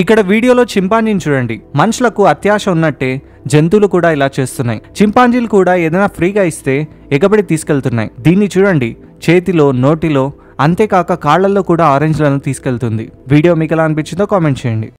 ఇక్కడ వీడియోలో చింపాంజీని చూడండి మనుషులకు అత్యాశ ఉన్నట్టే జంతువులు కూడా ఇలా చేస్తున్నాయి చింపాంజీలు కూడా ఏదైనా ఫ్రీగా ఇస్తే ఎగబడి తీసుకెళ్తున్నాయి దీన్ని చూడండి చేతిలో నోటిలో అంతేకాక కాళ్లలో కూడా ఆరెంజ్లను తీసుకెళ్తుంది వీడియో మీకు ఎలా అనిపించిందో కామెంట్ చేయండి